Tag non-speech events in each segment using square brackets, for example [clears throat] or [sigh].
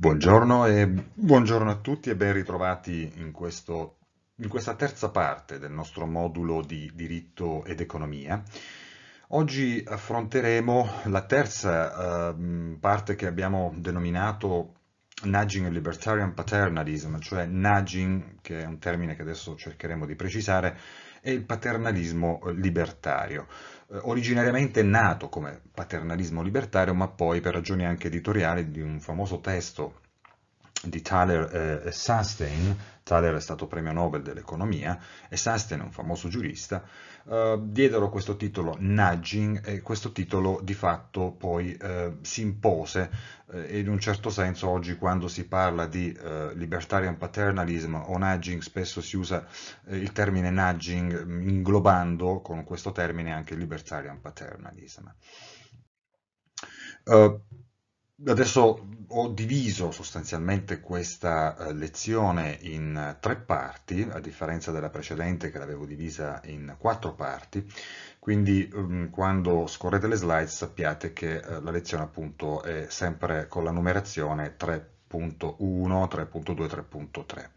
Buongiorno e buongiorno a tutti e ben ritrovati in, questo, in, questa terza parte del nostro modulo di diritto ed economia. Oggi affronteremo la terza eh, parte che abbiamo denominato nudging e libertarian paternalism, cioè nudging, che è un termine che adesso cercheremo di precisare, e il paternalismo eh, libertario, eh, originariamente nato come paternalismo libertario, ma poi per ragioni anche editoriali di un famoso testo di Thaler eh, Sustain, Thaler è stato premio Nobel dell'economia, e Sunstein, un famoso giurista, eh, diedero questo titolo nudging e questo titolo di fatto poi eh, si impose e eh, in un certo senso oggi quando si parla di eh, libertarian paternalism o nudging spesso si usa eh, il termine nudging mm, inglobando con questo termine anche libertarian paternalism. Uh, Adesso ho diviso sostanzialmente questa eh, lezione in tre parti, a differenza della precedente che l'avevo divisa in quattro parti, quindi mm, quando scorrete le slide sappiate che eh, la lezione appunto è sempre con la numerazione 3.1, 3.2, 3.3.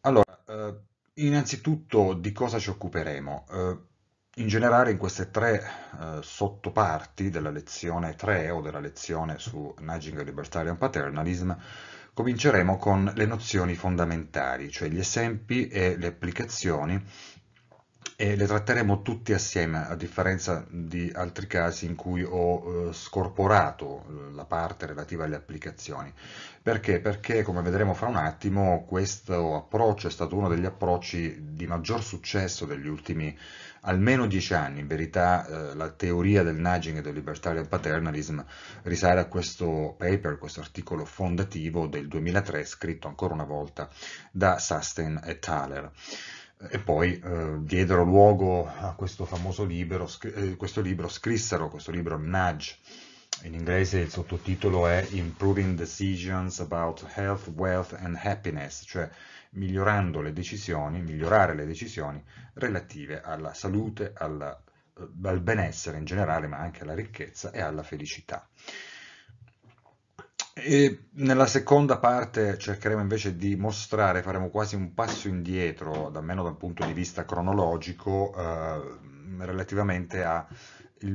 Allora, eh, innanzitutto di cosa ci occuperemo? in generale in queste tre eh, sottoparti della lezione 3 o della lezione su Nudging Libertarian Paternalism cominceremo con le nozioni fondamentali, cioè gli esempi e le applicazioni e le tratteremo tutti assieme a differenza di altri casi in cui ho eh, scorporato eh, la parte relativa alle applicazioni. Perché? Perché come vedremo fra un attimo questo approccio è stato uno degli approcci di maggior successo degli ultimi anni almeno dieci anni, in verità eh, la teoria del nudging e del libertarian paternalism risale a questo paper, questo articolo fondativo del 2003 scritto ancora una volta da Susten e Thaler e poi eh, diedero luogo a questo famoso libro, eh, questo libro scrissero, questo libro Nudge, in inglese il sottotitolo è Improving Decisions about Health, Wealth and Happiness, cioè migliorando le decisioni, migliorare le decisioni relative alla salute, alla, eh, al benessere in generale, ma anche alla ricchezza e alla felicità. E nella seconda parte cercheremo invece di mostrare, faremo quasi un passo indietro, almeno dal punto di vista cronologico, eh, relativamente al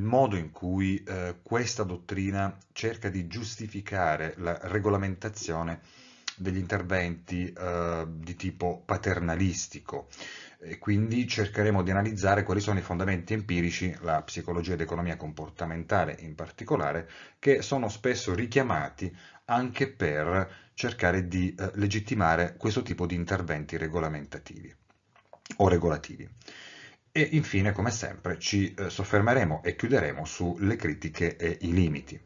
modo in cui eh, questa dottrina cerca di giustificare la regolamentazione degli interventi eh, di tipo paternalistico e quindi cercheremo di analizzare quali sono i fondamenti empirici, la psicologia ed economia comportamentale in particolare, che sono spesso richiamati anche per cercare di eh, legittimare questo tipo di interventi regolamentativi o regolativi. E infine, come sempre, ci eh, soffermeremo e chiuderemo sulle critiche e i limiti.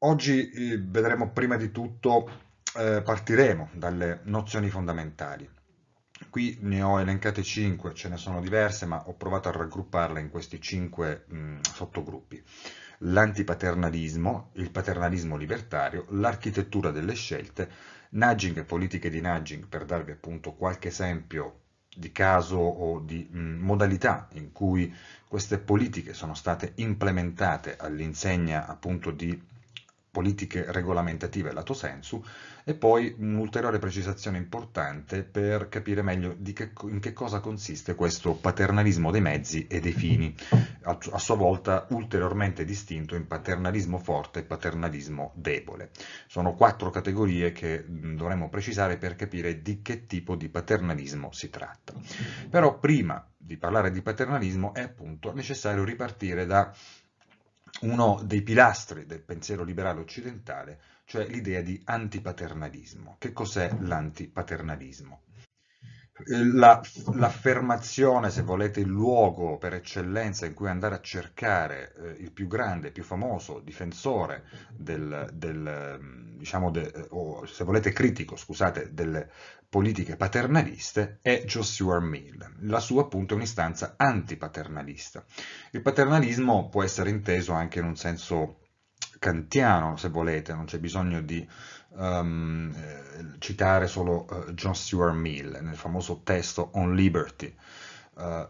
Oggi eh, vedremo prima di tutto, eh, partiremo dalle nozioni fondamentali. Qui ne ho elencate 5, ce ne sono diverse, ma ho provato a raggrupparle in questi 5 mh, sottogruppi. L'antipaternalismo, il paternalismo libertario, l'architettura delle scelte, nudging e politiche di nudging, per darvi appunto qualche esempio di caso o di mh, modalità in cui queste politiche sono state implementate all'insegna appunto di politiche regolamentative lato sensu e poi un'ulteriore precisazione importante per capire meglio che, in che cosa consiste questo paternalismo dei mezzi e dei fini, a, a sua volta ulteriormente distinto in paternalismo forte e paternalismo debole. Sono quattro categorie che dovremmo precisare per capire di che tipo di paternalismo si tratta. Però prima di parlare di paternalismo è appunto necessario ripartire da uno dei pilastri del pensiero liberale occidentale, cioè l'idea di antipaternalismo. Che cos'è l'antipaternalismo? la, l'affermazione, se volete, il luogo per eccellenza in cui andare a cercare eh, il più grande, più famoso difensore del, del mm, diciamo, de, eh, o se volete critico, scusate, delle politiche paternaliste è Joshua Mill. La sua appunto è un'istanza antipaternalista. Il paternalismo può essere inteso anche in un senso kantiano, se volete, non c'è bisogno di um, citare solo uh, John Stuart Mill nel famoso testo On Liberty, uh,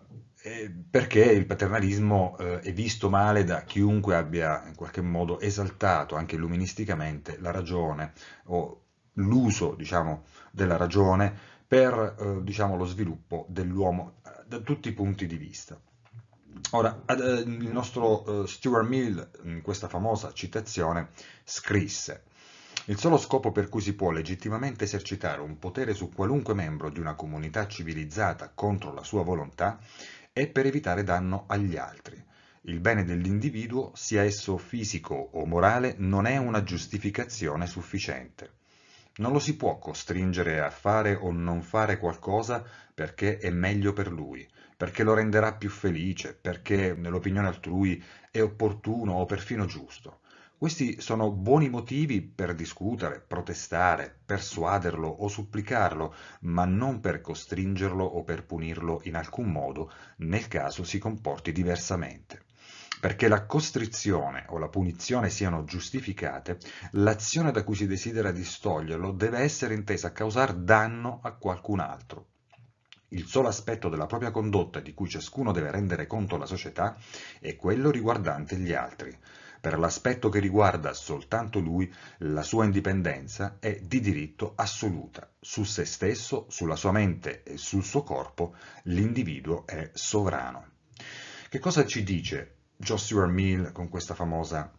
perché il paternalismo uh, è visto male da chiunque abbia in qualche modo esaltato anche illuministicamente la ragione o l'uso diciamo, della ragione per diciamo, lo sviluppo dell'uomo da tutti i punti di vista. Ora, il nostro Stuart Mill, in questa famosa citazione, scrisse il solo scopo per cui si può legittimamente esercitare un potere su qualunque membro di una comunità civilizzata contro la sua volontà è per evitare danno agli altri. Il bene dell'individuo, sia esso fisico o morale, non è una giustificazione sufficiente. Non lo si può costringere a fare o non fare qualcosa perché è meglio per lui, perché lo renderà più felice, perché nell'opinione altrui è opportuno o perfino giusto. Questi sono buoni motivi per discutere, protestare, persuaderlo o supplicarlo, ma non per costringerlo o per punirlo in alcun modo nel caso si comporti diversamente. Perché la costrizione o la punizione siano giustificate, l'azione da cui si desidera distoglierlo deve essere intesa a causar danno a qualcun altro. Il solo aspetto della propria condotta di cui ciascuno deve rendere conto alla società è quello riguardante gli altri per l'aspetto che riguarda soltanto lui, la sua indipendenza è di diritto assoluta. Su se stesso, sulla sua mente e sul suo corpo l'individuo è sovrano. Che cosa ci dice Joshua Mill con, famosa,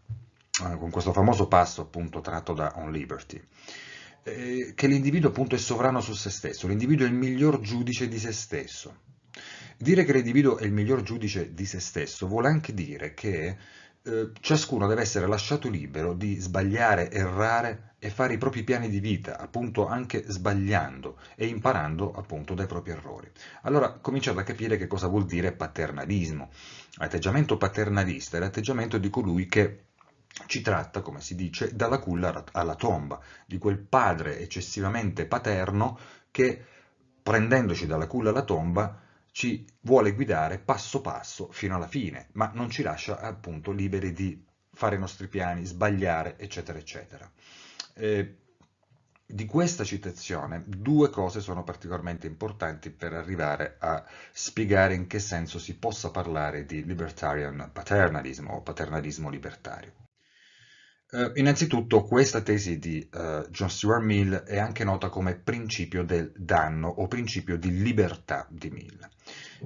eh, con questo famoso passo appunto tratto da On Liberty? Eh, che l'individuo appunto è sovrano su se stesso, l'individuo è il miglior giudice di se stesso. Dire che l'individuo è il miglior giudice di se stesso vuole anche dire che eh, ciascuno deve essere lasciato libero di sbagliare, errare e fare i propri piani di vita, appunto anche sbagliando e imparando appunto dai propri errori. Allora cominciate a capire che cosa vuol dire paternalismo. L'atteggiamento paternalista è l'atteggiamento di colui che ci tratta, come si dice, dalla culla alla tomba, di quel padre eccessivamente paterno che, prendendoci dalla culla alla tomba, ci vuole guidare passo passo fino alla fine, ma non ci lascia appunto liberi di fare i nostri piani, sbagliare, eccetera, eccetera. Eh, di questa citazione due cose sono particolarmente importanti per arrivare a spiegare in che senso si possa parlare di libertarian paternalism o paternalismo libertario. Eh, innanzitutto questa tesi di eh, John Stuart Mill è anche nota come principio del danno o principio di libertà di Mill.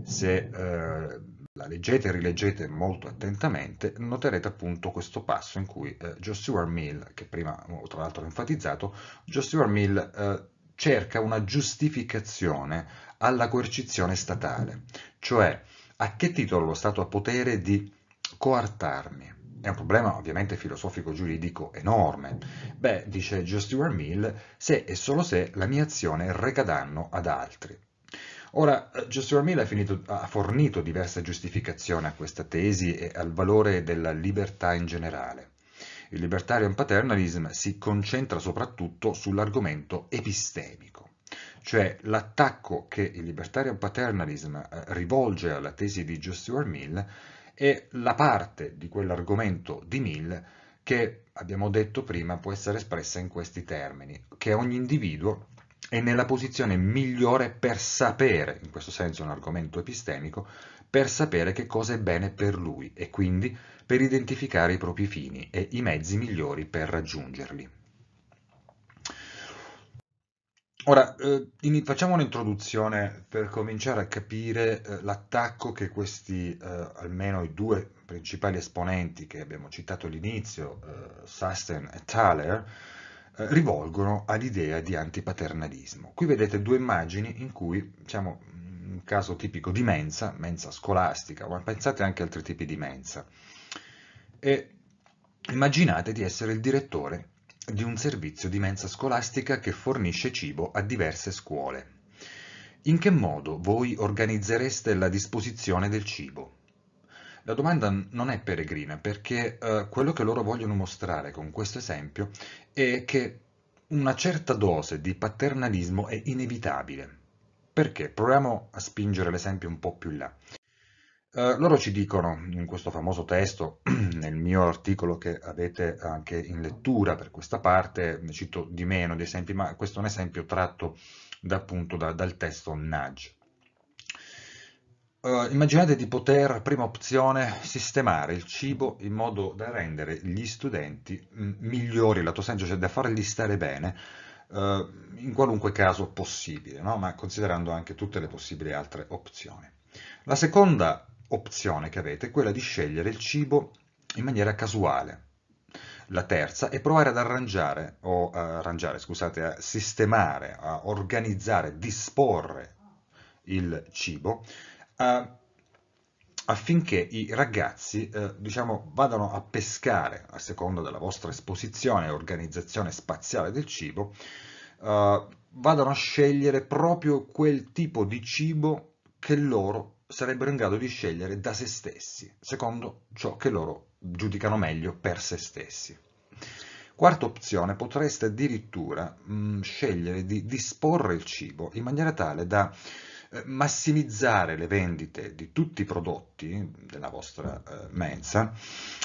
Se eh, la leggete e rileggete molto attentamente noterete appunto questo passo in cui eh, John Stuart Mill, che prima tra l'altro ho enfatizzato, John Stuart Mill eh, cerca una giustificazione alla coercizione statale, cioè a che titolo lo Stato ha potere di coartarmi, è un problema ovviamente filosofico-giuridico enorme. Beh, dice Joshua Mill, se e solo se la mia azione reca danno ad altri. Ora, eh, Joshua Mill ha, finito, ha fornito diverse giustificazioni a questa tesi e al valore della libertà in generale. Il libertarian paternalism si concentra soprattutto sull'argomento epistemico cioè l'attacco che il libertarian paternalism eh, rivolge alla tesi di Joshua Mill è la parte di quell'argomento di Mill che, abbiamo detto prima, può essere espressa in questi termini, che ogni individuo è nella posizione migliore per sapere, in questo senso è un argomento epistemico, per sapere che cosa è bene per lui e quindi per identificare i propri fini e i mezzi migliori per raggiungerli. Ora, eh, facciamo un'introduzione per cominciare a capire eh, l'attacco che questi, eh, almeno i due principali esponenti che abbiamo citato all'inizio, eh, Sassen e Thaler, eh, rivolgono all'idea di antipaternalismo. Qui vedete due immagini in cui, diciamo, un caso tipico di mensa, mensa scolastica, ma pensate anche a altri tipi di mensa. E immaginate di essere il direttore di un servizio di mensa scolastica che fornisce cibo a diverse scuole. In che modo voi organizzereste la disposizione del cibo? La domanda non è peregrina perché eh, quello che loro vogliono mostrare con questo esempio è che una certa dose di paternalismo è inevitabile. Perché? Proviamo a spingere l'esempio un po' più in là. Eh, loro ci dicono in questo famoso testo, [clears throat] nel mio articolo che avete anche in lettura per questa parte, ne cito di meno di esempi, ma questo è un esempio tratto da, appunto da, dal testo nudge. Uh, immaginate di poter, prima opzione, sistemare il cibo in modo da rendere gli studenti mm, migliori, lato senso, cioè da farli stare bene, uh, in qualunque caso possibile, no? ma considerando anche tutte le possibili altre opzioni. La seconda opzione che avete è quella di scegliere il cibo in maniera casuale. La terza è provare ad arrangiare, o eh, arrangiare, scusate, a sistemare, a organizzare, disporre il cibo eh, affinché i ragazzi eh, diciamo, vadano a pescare, a seconda della vostra esposizione e organizzazione spaziale del cibo, eh, vadano a scegliere proprio quel tipo di cibo che loro sarebbero in grado di scegliere da se stessi, secondo ciò che loro giudicano meglio per se stessi. Quarta opzione, potreste addirittura mh, mm, scegliere di disporre il cibo in maniera tale da eh, massimizzare le vendite di tutti i prodotti della vostra eh, mensa,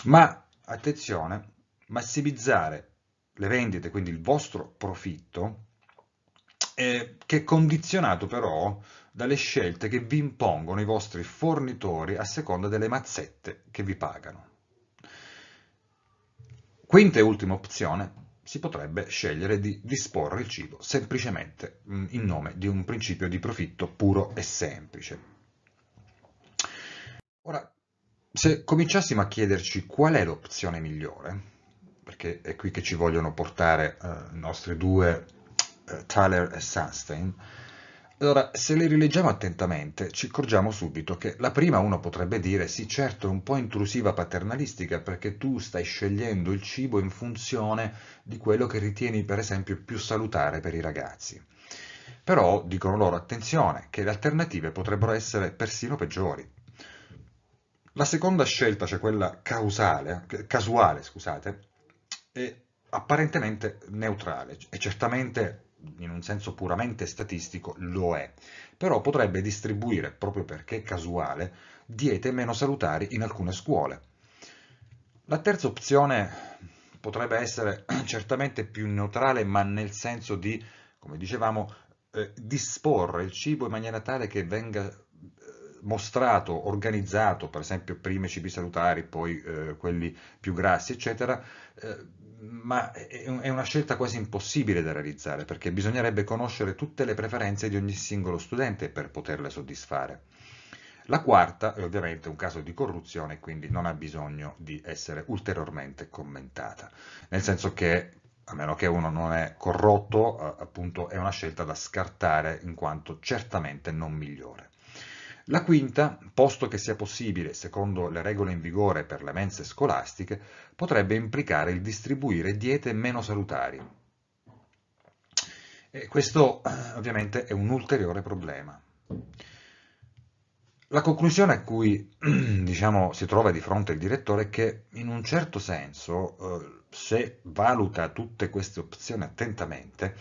ma attenzione, massimizzare le vendite, quindi il vostro profitto, eh, che è condizionato però dalle scelte che vi impongono i vostri fornitori a seconda delle mazzette che vi pagano. Quinta e ultima opzione, si potrebbe scegliere di disporre il cibo semplicemente mm, in nome di un principio di profitto puro e semplice. Ora, se cominciassimo a chiederci qual è l'opzione migliore, perché è qui che ci vogliono portare eh, i nostri due eh, Thaler e Sunstein, allora, se le rileggiamo attentamente, ci accorgiamo subito che la prima uno potrebbe dire sì, certo, è un po' intrusiva paternalistica perché tu stai scegliendo il cibo in funzione di quello che ritieni, per esempio, più salutare per i ragazzi. Però dicono loro attenzione che le alternative potrebbero essere persino peggiori. La seconda scelta, cioè quella causale, eh, casuale, scusate, è apparentemente neutrale e certamente in un senso puramente statistico lo è, però potrebbe distribuire, proprio perché casuale, diete meno salutari in alcune scuole. La terza opzione potrebbe essere [clears throat] certamente più neutrale, ma nel senso di, come dicevamo, eh, disporre il cibo in maniera tale che venga eh, mostrato, organizzato, per esempio prima i cibi salutari, poi eh, quelli più grassi, eccetera, eh, ma è una scelta quasi impossibile da realizzare perché bisognerebbe conoscere tutte le preferenze di ogni singolo studente per poterle soddisfare. La quarta è ovviamente un caso di corruzione, quindi non ha bisogno di essere ulteriormente commentata, nel senso che a meno che uno non è corrotto, eh, appunto è una scelta da scartare in quanto certamente non migliore. La quinta, posto che sia possibile, secondo le regole in vigore per le mense scolastiche, potrebbe implicare il distribuire diete meno salutari. E questo ovviamente è un ulteriore problema. La conclusione a cui [clears throat] diciamo, si trova di fronte il direttore è che in un certo senso, eh, se valuta tutte queste opzioni attentamente,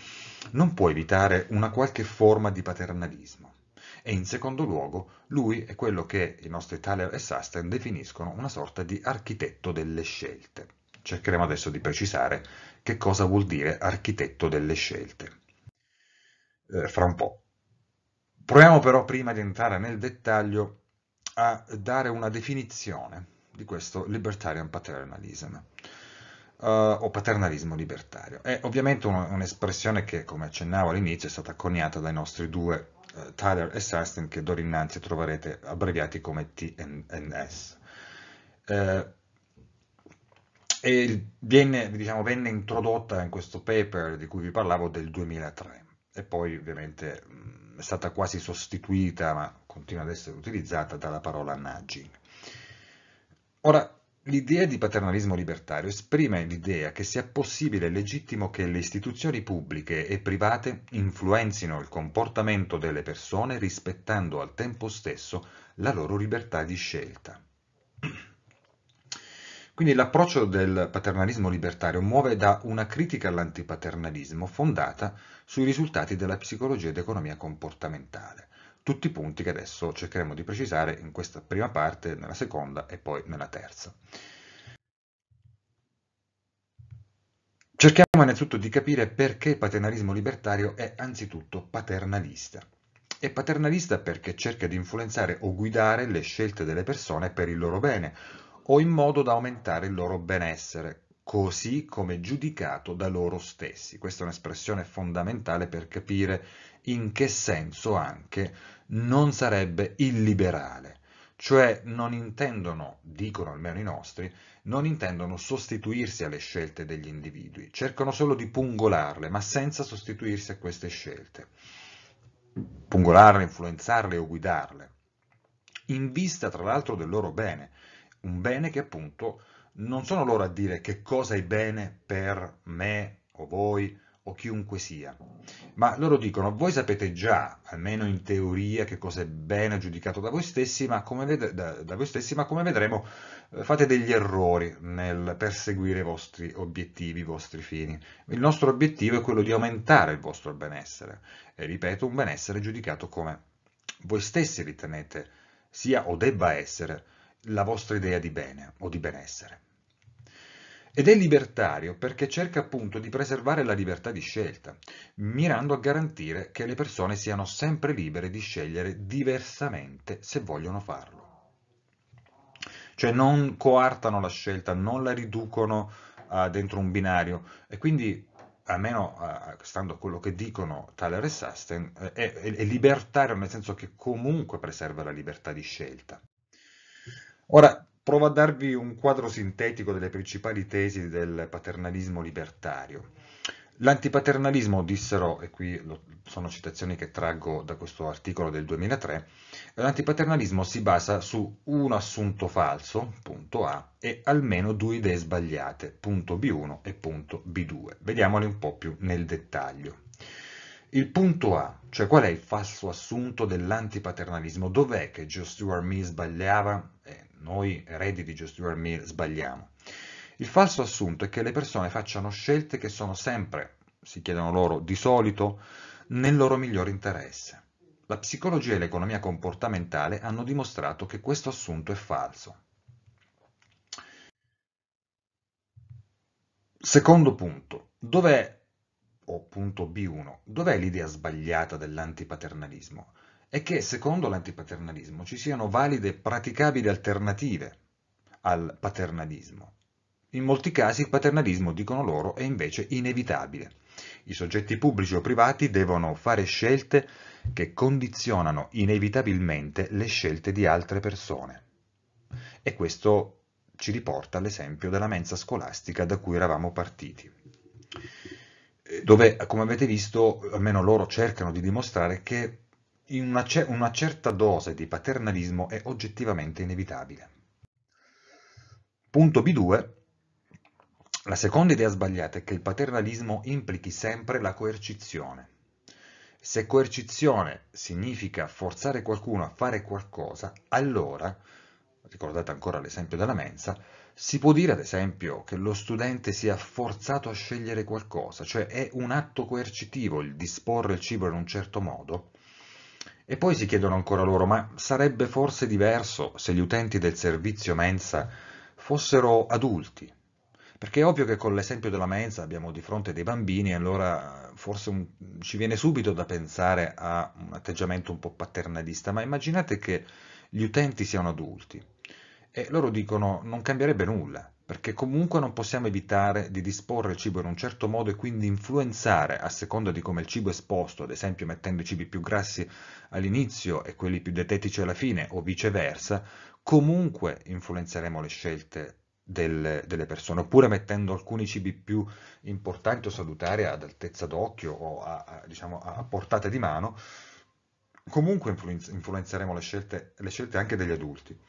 non può evitare una qualche forma di paternalismo e in secondo luogo lui è quello che i nostri Thaler e Sasten definiscono una sorta di architetto delle scelte. Cercheremo adesso di precisare che cosa vuol dire architetto delle scelte. Eh, fra un po'. Proviamo però prima di entrare nel dettaglio a dare una definizione di questo libertarian paternalism. Uh, o paternalismo libertario. È ovviamente un'espressione che, come accennavo all'inizio, è stata coniata dai nostri due Tyler e Sustin che d'ora innanzi troverete abbreviati come TNS. Eh, e viene, diciamo, venne introdotta in questo paper di cui vi parlavo del 2003 e poi ovviamente mh, mm, è stata quasi sostituita ma continua ad essere utilizzata dalla parola nudging. Ora, L'idea di paternalismo libertario esprime l'idea che sia possibile e legittimo che le istituzioni pubbliche e private influenzino il comportamento delle persone rispettando al tempo stesso la loro libertà di scelta. Quindi l'approccio del paternalismo libertario muove da una critica all'antipaternalismo fondata sui risultati della psicologia ed economia comportamentale tutti i punti che adesso cercheremo di precisare in questa prima parte, nella seconda e poi nella terza. Cerchiamo innanzitutto di capire perché il paternalismo libertario è anzitutto paternalista. È paternalista perché cerca di influenzare o guidare le scelte delle persone per il loro bene o in modo da aumentare il loro benessere, così come giudicato da loro stessi. Questa è un'espressione fondamentale per capire in che senso anche non sarebbe illiberale, cioè non intendono, dicono almeno i nostri, non intendono sostituirsi alle scelte degli individui, cercano solo di pungolarle, ma senza sostituirsi a queste scelte, pungolarle, influenzarle o guidarle, in vista tra l'altro del loro bene, un bene che appunto non sono loro a dire che cosa è bene per me o voi, o chiunque sia, ma loro dicono voi sapete già, almeno in teoria, che cosa è bene giudicato da voi stessi, ma come, ved da, da voi stessi, ma come vedremo eh, fate degli errori nel perseguire i vostri obiettivi, i vostri fini. Il nostro obiettivo è quello di aumentare il vostro benessere, e ripeto, un benessere giudicato come voi stessi ritenete sia o debba essere la vostra idea di bene o di benessere. Ed è libertario perché cerca appunto di preservare la libertà di scelta, mirando a garantire che le persone siano sempre libere di scegliere diversamente se vogliono farlo. Cioè non coartano la scelta, non la riducono uh, dentro un binario e quindi almeno uh, stando a quello che dicono Thaler e Sasten, uh, è, è libertario nel senso che comunque preserva la libertà di scelta. Ora, provo a darvi un quadro sintetico delle principali tesi del paternalismo libertario. L'antipaternalismo, dissero, e qui sono citazioni che traggo da questo articolo del 2003, l'antipaternalismo si basa su un assunto falso, punto A, e almeno due idee sbagliate, punto B1 e punto B2. Vediamole un po' più nel dettaglio. Il punto A, cioè qual è il falso assunto dell'antipaternalismo? Dov'è che Joe Stuart Mill sbagliava? e eh, noi eredi di Joe Stuart Mill sbagliamo. Il falso assunto è che le persone facciano scelte che sono sempre, si chiedono loro, di solito, nel loro miglior interesse. La psicologia e l'economia comportamentale hanno dimostrato che questo assunto è falso. Secondo punto, dov'è o punto B1, dov'è l'idea sbagliata dell'antipaternalismo? È che secondo l'antipaternalismo ci siano valide e praticabili alternative al paternalismo. In molti casi il paternalismo, dicono loro, è invece inevitabile. I soggetti pubblici o privati devono fare scelte che condizionano inevitabilmente le scelte di altre persone. E questo ci riporta all'esempio della mensa scolastica da cui eravamo partiti dove, come avete visto, almeno loro cercano di dimostrare che una, cer una certa dose di paternalismo è oggettivamente inevitabile. Punto B2. La seconda idea sbagliata è che il paternalismo implichi sempre la coercizione. Se coercizione significa forzare qualcuno a fare qualcosa, allora, ricordate ancora l'esempio della mensa, si può dire ad esempio che lo studente sia forzato a scegliere qualcosa, cioè è un atto coercitivo il disporre il cibo in un certo modo? E poi si chiedono ancora loro, ma sarebbe forse diverso se gli utenti del servizio mensa fossero adulti? Perché è ovvio che con l'esempio della mensa abbiamo di fronte dei bambini, allora forse un, ci viene subito da pensare a un atteggiamento un po' paternalista, ma immaginate che gli utenti siano adulti e loro dicono non cambierebbe nulla, perché comunque non possiamo evitare di disporre il cibo in un certo modo e quindi influenzare a seconda di come il cibo è esposto, ad esempio mettendo i cibi più grassi all'inizio e quelli più dietetici alla fine o viceversa, comunque influenzeremo le scelte delle, delle, persone, oppure mettendo alcuni cibi più importanti o salutari ad altezza d'occhio o a, a, diciamo, a, portata di mano, comunque influenzeremo le scelte, le scelte anche degli adulti.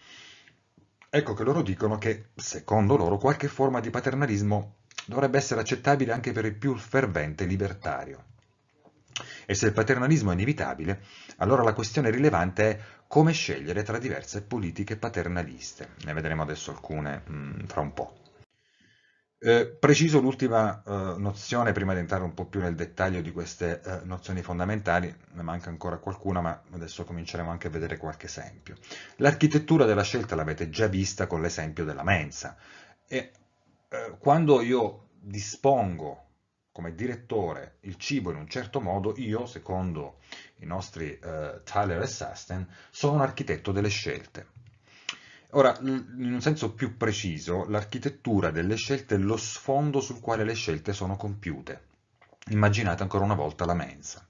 Ecco che loro dicono che, secondo loro, qualche forma di paternalismo dovrebbe essere accettabile anche per il più fervente libertario. E se il paternalismo è inevitabile, allora la questione rilevante è come scegliere tra diverse politiche paternaliste. Ne vedremo adesso alcune mh, mm, fra un po'. Eh, preciso l'ultima eh, nozione prima di entrare un po' più nel dettaglio di queste eh, nozioni fondamentali, ne manca ancora qualcuna ma adesso cominceremo anche a vedere qualche esempio. L'architettura della scelta l'avete già vista con l'esempio della mensa e eh, quando io dispongo come direttore il cibo in un certo modo, io, secondo i nostri eh, Tyler e Sasten, sono un architetto delle scelte. Ora, in un senso più preciso, l'architettura delle scelte è lo sfondo sul quale le scelte sono compiute. Immaginate ancora una volta la mensa.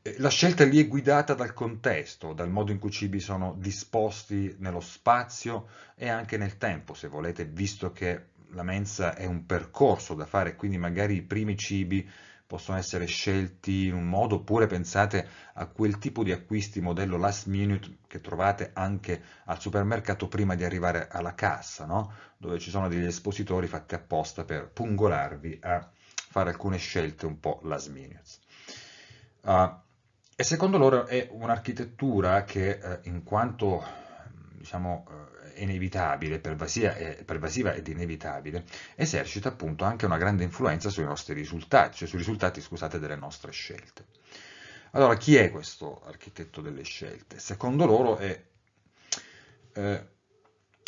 Eh, la scelta lì è guidata dal contesto, dal modo in cui i cibi sono disposti nello spazio e anche nel tempo, se volete, visto che la mensa è un percorso da fare, quindi magari i primi cibi possono essere scelti in un modo, oppure pensate a quel tipo di acquisti modello last minute che trovate anche al supermercato prima di arrivare alla cassa, no? dove ci sono degli espositori fatti apposta per pungolarvi a fare alcune scelte un po' last minute. Uh, e secondo loro è un'architettura che eh, in quanto diciamo, eh, inevitabile, pervasiva, eh, pervasiva ed inevitabile, esercita appunto anche una grande influenza sui nostri risultati, cioè sui risultati scusate, delle nostre scelte. Allora, chi è questo architetto delle scelte? Secondo loro è, eh,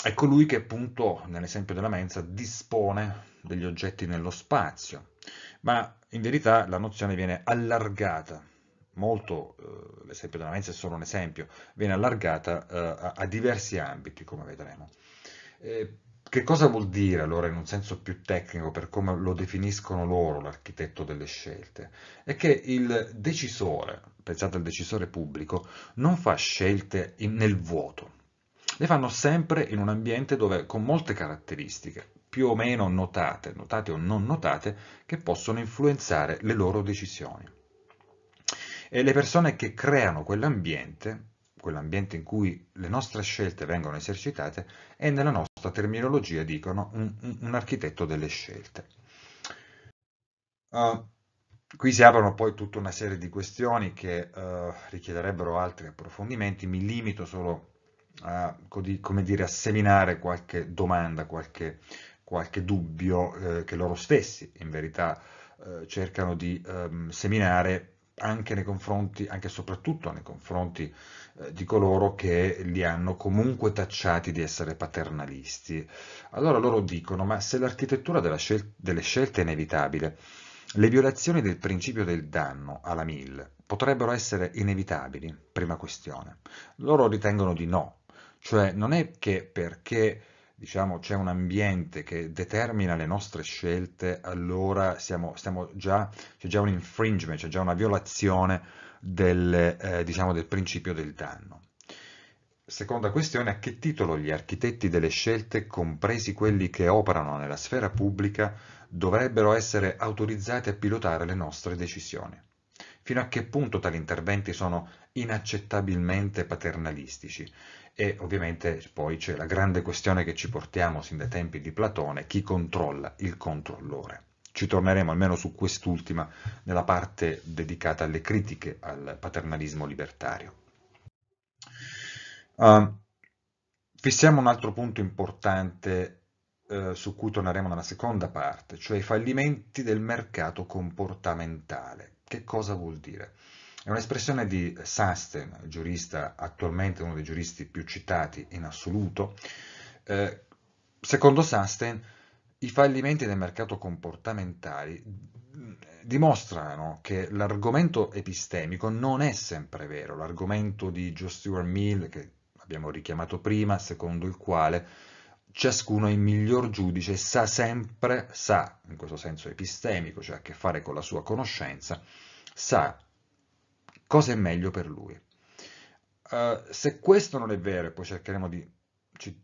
è colui che appunto, nell'esempio della mensa, dispone degli oggetti nello spazio, ma in verità la nozione viene allargata molto, eh, l'esempio della mensa è solo un esempio, viene allargata eh, a, a, diversi ambiti, come vedremo. Eh, che cosa vuol dire allora in un senso più tecnico per come lo definiscono loro l'architetto delle scelte? È che il decisore, pensate al decisore pubblico, non fa scelte in, nel vuoto, le fanno sempre in un ambiente dove con molte caratteristiche, più o meno notate, notate o non notate, che possono influenzare le loro decisioni e le persone che creano quell'ambiente, quell'ambiente in cui le nostre scelte vengono esercitate, è nella nostra terminologia dicono un, un, architetto delle scelte. Uh, qui si aprono poi tutta una serie di questioni che uh, richiederebbero altri approfondimenti, mi limito solo a, dire, a seminare qualche domanda, qualche, qualche dubbio eh, che loro stessi in verità eh, cercano di ehm, seminare anche nei confronti, anche e soprattutto nei confronti eh, di coloro che li hanno comunque tacciati di essere paternalisti. Allora loro dicono, ma se l'architettura scel delle scelte è inevitabile, le violazioni del principio del danno alla MIL potrebbero essere inevitabili? Prima questione. Loro ritengono di no, cioè non è che perché diciamo, c'è un ambiente che determina le nostre scelte, allora siamo, siamo già, c'è già un infringement, c'è già una violazione del, eh, diciamo, del principio del danno. Seconda questione, a che titolo gli architetti delle scelte, compresi quelli che operano nella sfera pubblica, dovrebbero essere autorizzati a pilotare le nostre decisioni? Fino a che punto tali interventi sono inaccettabilmente paternalistici e ovviamente poi c'è la grande questione che ci portiamo sin dai tempi di Platone, chi controlla il controllore. Ci torneremo almeno su quest'ultima nella parte dedicata alle critiche al paternalismo libertario. Uh, fissiamo un altro punto importante eh, su cui torneremo nella seconda parte, cioè i fallimenti del mercato comportamentale. Che cosa vuol dire? È un'espressione di Sastem, giurista attualmente uno dei giuristi più citati in assoluto. Eh, secondo Sastem, i fallimenti del mercato comportamentali mm, dimostrano che l'argomento epistemico non è sempre vero, l'argomento di Joe Stuart Mill, che abbiamo richiamato prima, secondo il quale ciascuno è il miglior giudice sa sempre, sa, in questo senso epistemico, cioè ha a che fare con la sua conoscenza, sa cosa è meglio per lui. Uh, se questo non è vero, e poi cercheremo di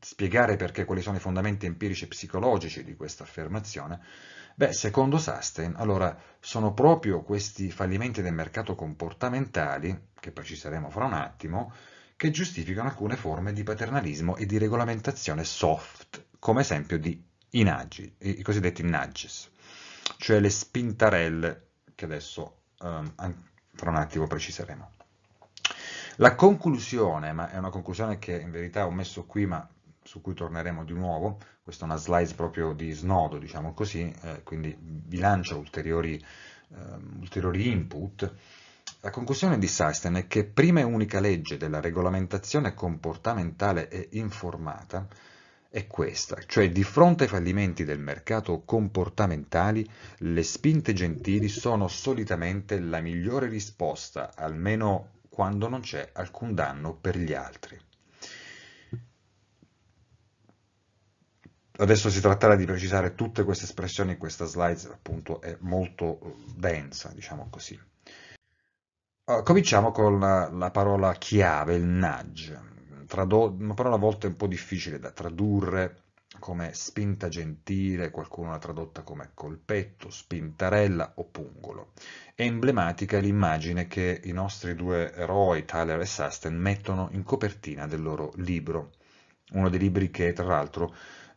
spiegare perché quali sono i fondamenti empirici e psicologici di questa affermazione, beh, secondo Sustain, allora sono proprio questi fallimenti del mercato comportamentali, che preciseremo fra un attimo, che giustificano alcune forme di paternalismo e di regolamentazione soft, come esempio di inaggi, i cosiddetti nudges, cioè le spintarelle che adesso um, tra un attimo preciseremo. La conclusione, ma è una conclusione che in verità ho messo qui, ma su cui torneremo di nuovo, questa è una slide proprio di snodo, diciamo così, eh, quindi vi lancio ulteriori, eh, ulteriori input. La conclusione di System è che prima e unica legge della regolamentazione comportamentale e informata è questa, cioè di fronte ai fallimenti del mercato comportamentali, le spinte gentili sono solitamente la migliore risposta, almeno quando non c'è alcun danno per gli altri. Adesso si tratterà di precisare tutte queste espressioni, questa slide appunto è molto densa, diciamo così. Ah, cominciamo con la, la parola chiave, il nudge trado- una parola a volte un po' difficile da tradurre come spinta gentile, qualcuno l'ha tradotta come colpetto, spintarella o pungolo. È emblematica l'immagine che i nostri due eroi, Tyler e Susten, mettono in copertina del loro libro, uno dei libri che tra l'altro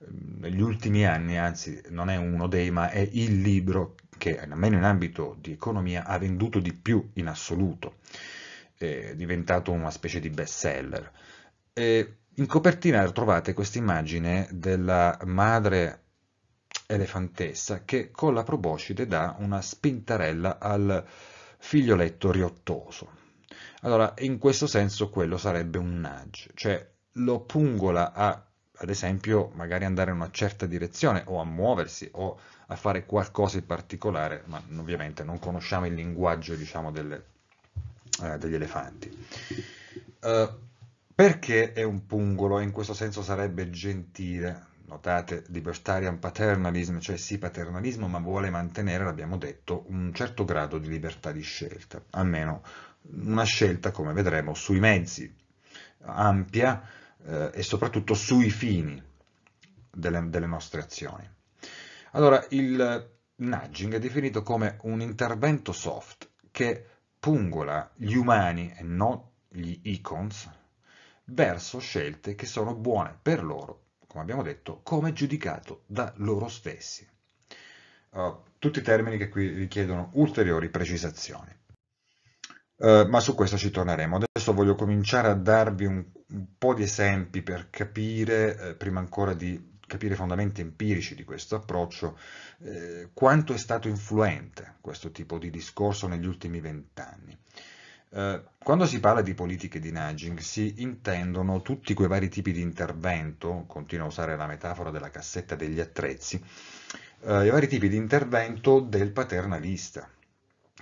ehm, negli ultimi anni, anzi non è uno dei, ma è il libro che almeno in ambito di economia ha venduto di più in assoluto, è diventato una specie di best seller. E in copertina trovate questa immagine della madre elefantessa che con la proboscide dà una spintarella al figlioletto riottoso. Allora, in questo senso quello sarebbe un nudge, cioè lo pungola a, ad esempio, magari andare in una certa direzione o a muoversi o a fare qualcosa in particolare, ma ovviamente non conosciamo il linguaggio, diciamo, delle, eh, degli elefanti. Uh, perché è un pungolo? In questo senso sarebbe gentile. Notate, libertarian paternalism, cioè sì paternalismo, ma vuole mantenere, l'abbiamo detto, un certo grado di libertà di scelta, almeno una scelta, come vedremo, sui mezzi, ampia eh, e soprattutto sui fini delle, delle nostre azioni. Allora, il nudging è definito come un intervento soft che pungola gli umani e non gli icons, verso scelte che sono buone per loro, come abbiamo detto, come giudicato da loro stessi. Uh, tutti termini che qui richiedono ulteriori precisazioni. Uh, ma su questo ci torneremo. Adesso voglio cominciare a darvi un, un po' di esempi per capire, eh, prima ancora di capire i fondamenti empirici di questo approccio, eh, quanto è stato influente questo tipo di discorso negli ultimi vent'anni. Eh, quando si parla di politiche di nudging si intendono tutti quei vari tipi di intervento, continuo a usare la metafora della cassetta degli attrezzi, eh, i vari tipi di intervento del paternalista,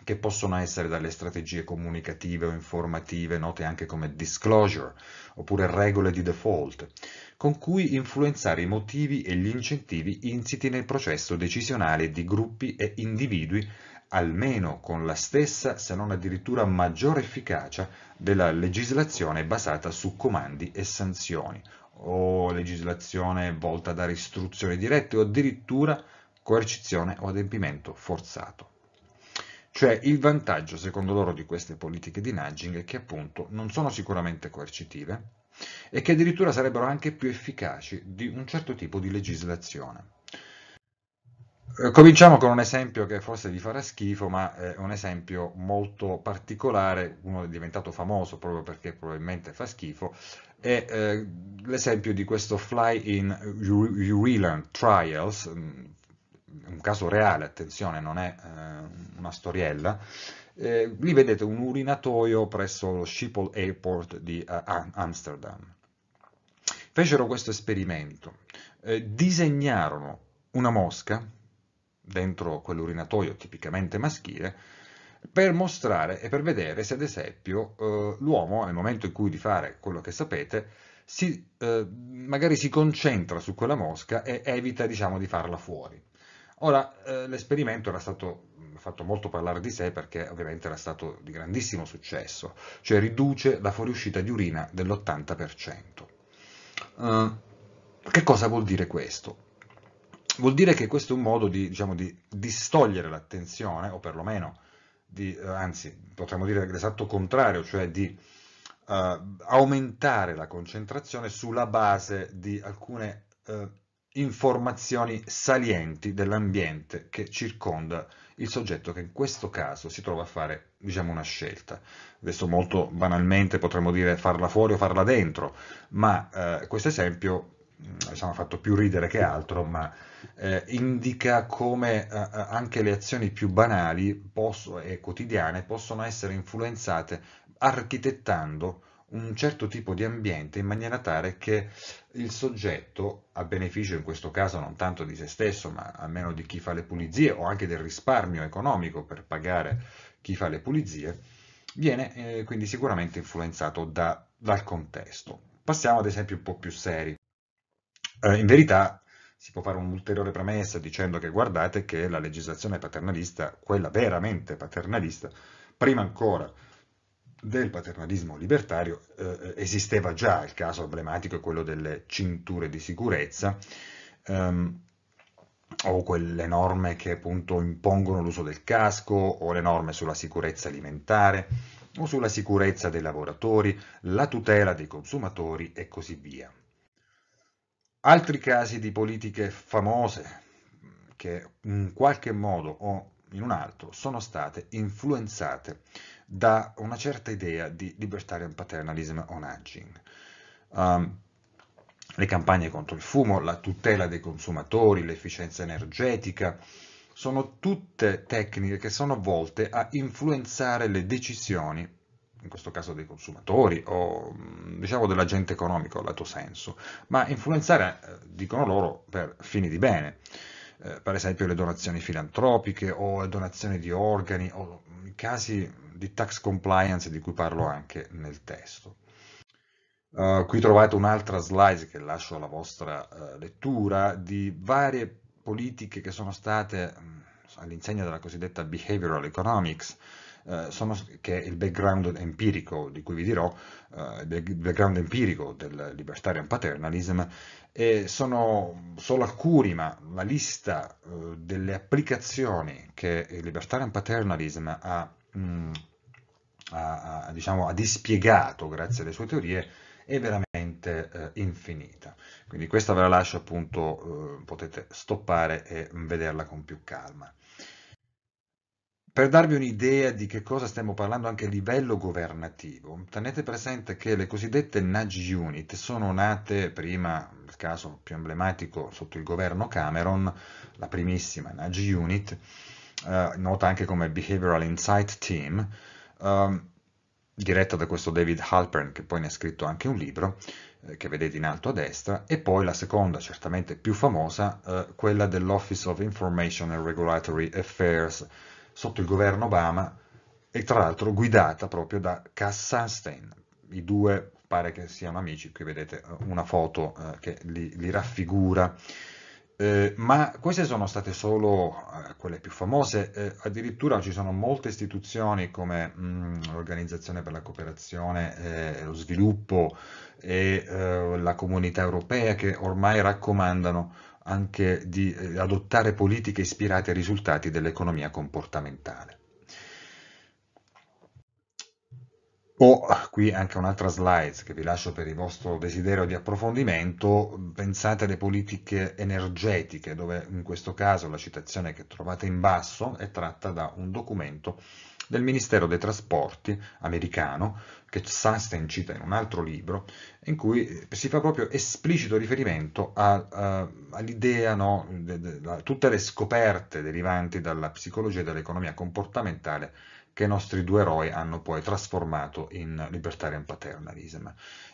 che possono essere dalle strategie comunicative o informative, note anche come disclosure, oppure regole di default, con cui influenzare i motivi e gli incentivi insiti nel processo decisionale di gruppi e individui almeno con la stessa se non addirittura maggiore efficacia della legislazione basata su comandi e sanzioni o legislazione volta a dare istruzioni dirette o addirittura coercizione o adempimento forzato. Cioè il vantaggio secondo loro di queste politiche di nudging è che appunto non sono sicuramente coercitive e che addirittura sarebbero anche più efficaci di un certo tipo di legislazione. Eh, cominciamo con un esempio che forse vi farà schifo, ma è un esempio molto particolare, uno è diventato famoso proprio perché probabilmente fa schifo, è eh, l'esempio di questo fly-in Ureland Trials, mm, un caso reale, attenzione, non è eh, una storiella, lì vedete un urinatoio presso lo Schiphol Airport di Amsterdam. Fecero questo esperimento, disegnarono una mosca dentro quell'urinatoio tipicamente maschile, per mostrare e per vedere se ad esempio eh, l'uomo nel momento in cui di fare quello che sapete si, eh, magari si concentra su quella mosca e evita diciamo, di farla fuori. Ora eh, l'esperimento era stato fatto molto parlare di sé perché ovviamente era stato di grandissimo successo, cioè riduce la fuoriuscita di urina dell'80%. Eh, che cosa vuol dire questo? Vuol dire che questo è un modo di, diciamo, di distogliere l'attenzione, o perlomeno, di, eh, anzi, potremmo dire l'esatto contrario, cioè di uh, aumentare la concentrazione sulla base di alcune uh, informazioni salienti dell'ambiente che circonda il soggetto che in questo caso si trova a fare diciamo, una scelta. Adesso molto banalmente potremmo dire farla fuori o farla dentro, ma eh, questo esempio diciamo, fatto più ridere che altro, ma eh, indica come eh, eh, anche le azioni più banali posso, e quotidiane possono essere influenzate architettando un certo tipo di ambiente in maniera tale che il soggetto, a beneficio in questo caso non tanto di se stesso, ma almeno di chi fa le pulizie o anche del risparmio economico per pagare chi fa le pulizie, viene eh, quindi sicuramente influenzato da, dal contesto. Passiamo ad esempi un po' più seri. Eh, in verità si può fare un'ulteriore premessa dicendo che guardate che la legislazione paternalista, quella veramente paternalista, prima ancora del paternalismo libertario eh, esisteva già, il caso emblematico quello delle cinture di sicurezza, ehm, o quelle norme che appunto impongono l'uso del casco, o le norme sulla sicurezza alimentare, o sulla sicurezza dei lavoratori, la tutela dei consumatori e così via. Altri casi di politiche famose che in qualche modo o in un altro sono state influenzate da una certa idea di libertarian paternalism on aging. Um, le campagne contro il fumo, la tutela dei consumatori, l'efficienza energetica, sono tutte tecniche che sono volte a influenzare le decisioni in questo caso dei consumatori o mm, diciamo dell'agente economico lato senso, ma influenzare, eh, dicono loro, per fini di bene, eh, per esempio le donazioni filantropiche o le donazioni di organi o mm, i casi di tax compliance di cui parlo anche nel testo. Uh, qui trovate un'altra slide che lascio alla vostra uh, lettura di varie politiche che sono state mm, all'insegna della cosiddetta behavioral economics, eh, sono, che è il background empirico di cui vi dirò, eh, il background empirico del libertarian paternalism, e sono solo alcuni, ma la lista eh, delle applicazioni che il libertarian paternalism ha, mh, mm, ha, ha, diciamo, ha dispiegato grazie alle sue teorie è veramente eh, infinita. Quindi questa ve la lascio appunto, eh, potete stoppare e vederla con più calma. Per darvi un'idea di che cosa stiamo parlando anche a livello governativo, tenete presente che le cosiddette nudge unit sono nate prima, nel caso più emblematico sotto il governo Cameron, la primissima nudge unit, eh, nota anche come Behavioral Insight Team, eh, diretta da questo David Halpern che poi ne ha scritto anche un libro, eh, che vedete in alto a destra, e poi la seconda, certamente più famosa, eh, quella dell'Office of Information and Regulatory Affairs, sotto il governo Obama e tra l'altro guidata proprio da Cass Sunstein. I due pare che siano amici, qui vedete eh, una foto eh, che li, li raffigura. Eh, ma queste sono state solo eh, quelle più famose, eh, addirittura ci sono molte istituzioni come mm, l'Organizzazione per la cooperazione eh, e lo sviluppo e eh, la comunità europea che ormai raccomandano anche di eh, adottare politiche ispirate ai risultati dell'economia comportamentale. Ho qui anche un'altra slide che vi lascio per il vostro desiderio di approfondimento, pensate alle politiche energetiche, dove in questo caso la citazione che trovate in basso è tratta da un documento del Ministero dei Trasporti americano, che Sasten cita in un altro libro, in cui si fa proprio esplicito riferimento all'idea, no, tutte le scoperte derivanti dalla psicologia e dall'economia comportamentale che i nostri due eroi hanno poi trasformato in libertarian paternalism.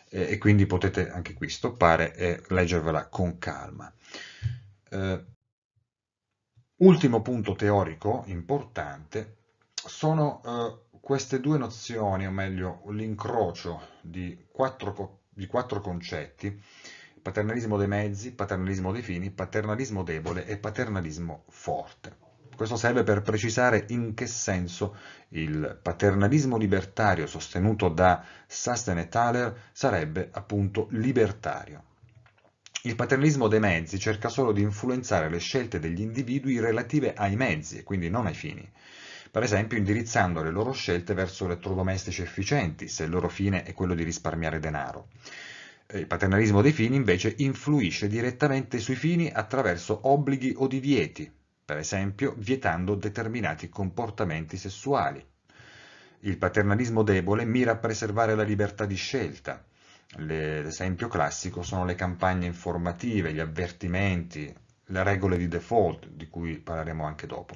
E, e quindi potete anche qui stoppare e leggervela con calma. Eh, ultimo punto teorico importante sono eh, queste due nozioni, o meglio l'incrocio di, di quattro, concetti, paternalismo dei mezzi, paternalismo dei fini, paternalismo debole e paternalismo forte. Questo serve per precisare in che senso il paternalismo libertario sostenuto da Sasten e Thaler sarebbe appunto libertario. Il paternalismo dei mezzi cerca solo di influenzare le scelte degli individui relative ai mezzi e quindi non ai fini per esempio indirizzando le loro scelte verso elettrodomestici efficienti, se il loro fine è quello di risparmiare denaro. Eh, il paternalismo dei fini invece influisce direttamente sui fini attraverso obblighi o divieti, per esempio vietando determinati comportamenti sessuali. Il paternalismo debole mira a preservare la libertà di scelta. L'esempio classico sono le campagne informative, gli avvertimenti, le regole di default, di cui parleremo anche dopo.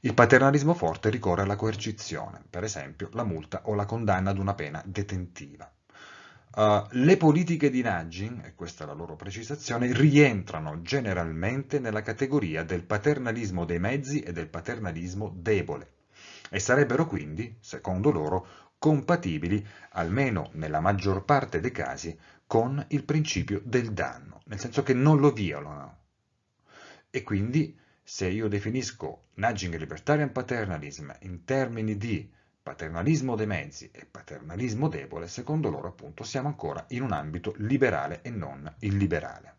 Il paternalismo forte ricorre alla coercizione, per esempio la multa o la condanna ad una pena detentiva. Uh, le politiche di nudging, e questa è la loro precisazione, rientrano generalmente nella categoria del paternalismo dei mezzi e del paternalismo debole e sarebbero quindi, secondo loro, compatibili, almeno nella maggior parte dei casi, con il principio del danno, nel senso che non lo violano. E quindi, se io definisco nudging libertarian paternalism in termini di paternalismo dei mezzi e paternalismo debole, secondo loro appunto siamo ancora in un ambito liberale e non illiberale.